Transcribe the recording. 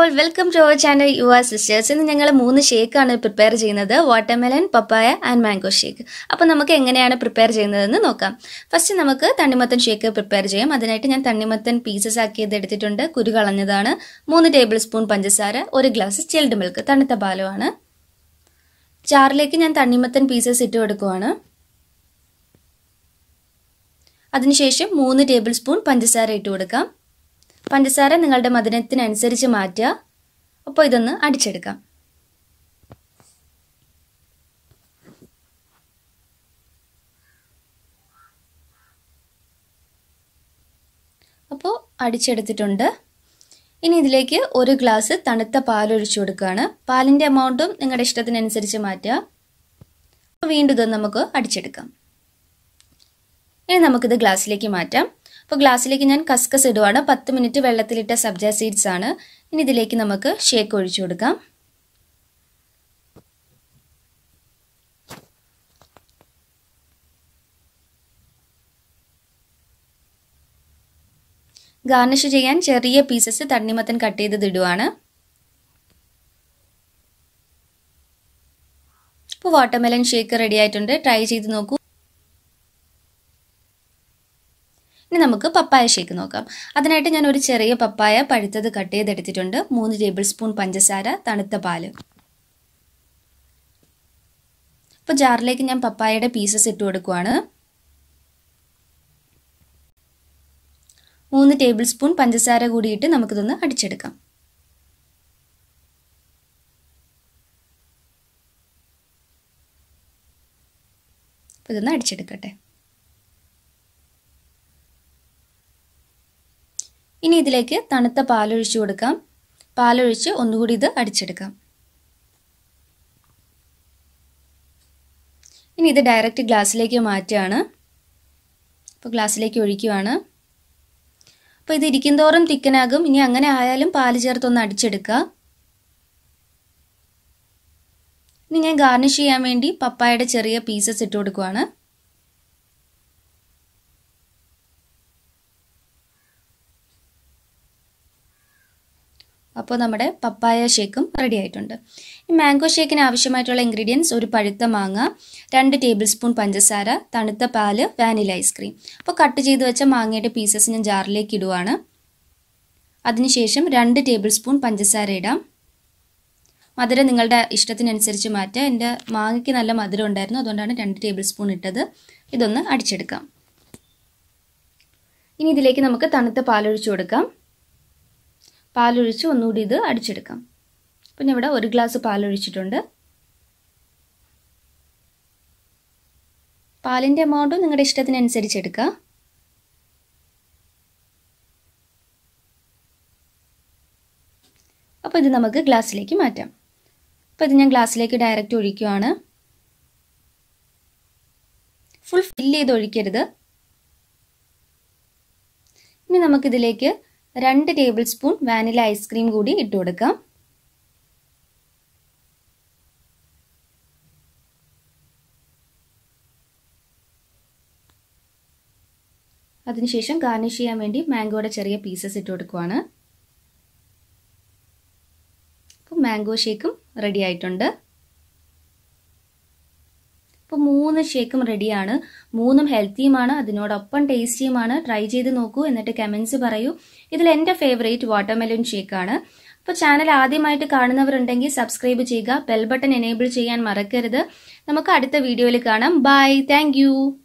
hello welcome to our channel U R sisters ഇന്ന് ഞങ്ങൾ മൂന്ന് ഷേക്കാണ് പ്രിപ്പയർ ചെയ്യുന്നത് watermelon papaya and mango shake അപ്പോൾ നമുക്ക് എങ്ങനെയാണ് പ്രിപ്പയർ ചെയ്യുന്നതെന്ന് നോക്കാം ഫസ്റ്റ് നമുക്ക് തണ്ണിമത്തൻ ഷേക്ക് പ്രിപ്പയർ ചെയ്യാം അതിനായിട്ട് ഞാൻ തണ്ണിമത്തൻ പീസസ് ആക്കിയത് എടുത്തിട്ടുണ്ട് കുരു കളഞ്ഞതാണ് മൂന്ന് ടേബിൾ സ്പൂൺ പഞ്ചസാര ഒരു ഗ്ലാസ് ചിൽഡ് മിൽക്ക് തണുത്ത പാലുമാണ് ചാറിലേക്ക് ഞാൻ തണ്ണിമത്തൻ പീസസ് ഇട്ട് കൊടുക്കുവാണ് അതിനുശേഷം മൂന്ന് ടേബിൾ സ്പൂൺ പഞ്ചസാര ഇട്ട് കൊടുക്കാം പഞ്ചസാര നിങ്ങളുടെ മധുരത്തിനനുസരിച്ച് മാറ്റുക അപ്പോൾ ഇതൊന്ന് അടിച്ചെടുക്കാം അപ്പോൾ അടിച്ചെടുത്തിട്ടുണ്ട് ഇനി ഇതിലേക്ക് ഒരു ഗ്ലാസ് തണുത്ത പാൽ ഒഴിച്ചു കൊടുക്കുകയാണ് പാലിൻ്റെ എമൗണ്ടും നിങ്ങളുടെ ഇഷ്ടത്തിനനുസരിച്ച് മാറ്റുക വീണ്ടും ഇത് നമുക്ക് അടിച്ചെടുക്കാം ഇനി നമുക്കിത് ഗ്ലാസ്സിലേക്ക് മാറ്റാം അപ്പോൾ ഗ്ലാസ്സിലേക്ക് ഞാൻ കസ്കസ് ഇടുവാണ് പത്ത് മിനിറ്റ് വെള്ളത്തിലിട്ട സബ്ജ സീഡ്സ് ആണ് ഇനി ഇതിലേക്ക് നമുക്ക് ഷേക്ക് ഒഴിച്ചു കൊടുക്കാം ഗാർണിഷ് ചെയ്യാൻ ചെറിയ പീസസ് തണ്ണിമത്തൻ കട്ട് ചെയ്തത് ഇടുവാണ് ഇപ്പോൾ വാട്ടർമെലൻ ഷേക്ക് റെഡി ആയിട്ടുണ്ട് ട്രൈ ചെയ്ത് നോക്കൂ ഇനി നമുക്ക് പപ്പായ ഷേക്ക് നോക്കാം അതിനായിട്ട് ഞാൻ ഒരു ചെറിയ പപ്പായ പഴുത്തത് കട്ട് ചെയ്തെടുത്തിട്ടുണ്ട് മൂന്ന് ടേബിൾ സ്പൂൺ പഞ്ചസാര തണുത്ത പാല് അപ്പോൾ ജാറിലേക്ക് ഞാൻ പപ്പായയുടെ പീസസ് ഇട്ട് കൊടുക്കുവാണ് മൂന്ന് ടേബിൾ സ്പൂൺ പഞ്ചസാര കൂടിയിട്ട് നമുക്കിതൊന്ന് അടിച്ചെടുക്കാം ഇതൊന്ന് അടിച്ചെടുക്കട്ടെ ഇനി ഇതിലേക്ക് തണുത്ത പാലൊഴിച്ചു കൊടുക്കാം പാലൊഴിച്ച് ഒന്നുകൂടി ഇത് അടിച്ചെടുക്കാം ഇനി ഇത് ഡയറക്റ്റ് ഗ്ലാസ്സിലേക്ക് മാറ്റുകയാണ് അപ്പോൾ ഗ്ലാസ്സിലേക്ക് ഒഴിക്കുകയാണ് അപ്പോൾ ഇത് ഇരിക്കുന്തോറും തിക്കനാകും ഇനി അങ്ങനെ ആയാലും പാല് ചേർത്തൊന്ന് അടിച്ചെടുക്കുക ഇനി ഞാൻ ഗാർണിഷ് ചെയ്യാൻ വേണ്ടി പപ്പായയുടെ ചെറിയ പീസസ് ഇട്ട് കൊടുക്കുവാണ് അപ്പോൾ നമ്മുടെ പപ്പായ ഷേക്കും റെഡി ആയിട്ടുണ്ട് ഈ മാംഗോ ഷേക്കിന് ആവശ്യമായിട്ടുള്ള ഇൻഗ്രീഡിയൻസ് ഒരു പഴുത്ത മാങ്ങ രണ്ട് ടേബിൾ സ്പൂൺ പഞ്ചസാര തണുത്ത പാല് വാനില ഐസ്ക്രീം അപ്പോൾ കട്ട് ചെയ്ത് വെച്ച മാങ്ങയുടെ പീസസ് ഞാൻ ജാറിലേക്ക് ഇടുവാണ് അതിനുശേഷം രണ്ട് ടേബിൾ സ്പൂൺ പഞ്ചസാര ഇടാം മധുരം നിങ്ങളുടെ ഇഷ്ടത്തിനനുസരിച്ച് മാറ്റുക എൻ്റെ മാങ്ങയ്ക്ക് നല്ല മധുരം ഉണ്ടായിരുന്നു അതുകൊണ്ടാണ് രണ്ട് ടേബിൾ സ്പൂൺ ഇട്ടത് ഇതൊന്ന് അടിച്ചെടുക്കാം ഇനി ഇതിലേക്ക് നമുക്ക് തണുത്ത പാലൊഴിച്ചു കൊടുക്കാം പാലൊഴിച്ച് ഒന്നുകൂടി ഇത് അടിച്ചെടുക്കാം പിന്നെ ഇവിടെ ഒരു ഗ്ലാസ് പാലൊഴിച്ചിട്ടുണ്ട് പാലിൻ്റെ എമൗണ്ട് നിങ്ങളുടെ ഇഷ്ടത്തിനനുസരിച്ച് എടുക്കുക അപ്പോൾ ഇത് നമുക്ക് ഗ്ലാസ്സിലേക്ക് മാറ്റാം അപ്പോൾ ഇത് ഞാൻ ഗ്ലാസ്സിലേക്ക് ഡയറക്റ്റ് ഒഴിക്കുകയാണ് ഫുൾ ഫില്ല് ചെയ്ത് ഒഴിക്കരുത് ഇനി നമുക്കിതിലേക്ക് രണ്ട് ടേബിൾ സ്പൂൺ വാനില ഐസ്ക്രീം കൂടി ഇട്ട് കൊടുക്കാം അതിനുശേഷം ഗാർണിഷ് ചെയ്യാൻ വേണ്ടി മാംഗോയുടെ ചെറിയ പീസസ് ഇട്ട് കൊടുക്കുവാണ് അപ്പം മാംഗോ ഷേക്കും റെഡി ആയിട്ടുണ്ട് അപ്പോൾ മൂന്ന് ഷേക്കും റെഡിയാണ് മൂന്നും ഹെൽത്തിയുമാണ് അതിനോടൊപ്പം ടേസ്റ്റിയുമാണ് ട്രൈ ചെയ്ത് നോക്കൂ എന്നിട്ട് കമൻസ് പറയൂ ഇതിൽ എൻ്റെ ഫേവറേറ്റ് വാട്ടർമെലൺ ഷേക്കാണ് അപ്പോൾ ചാനൽ ആദ്യമായിട്ട് കാണുന്നവരുണ്ടെങ്കിൽ സബ്സ്ക്രൈബ് ചെയ്യുക ബെൽ ബട്ടൺ എനേബിൾ ചെയ്യാൻ മറക്കരുത് നമുക്ക് അടുത്ത വീഡിയോയിൽ കാണാം ബൈ താങ്ക്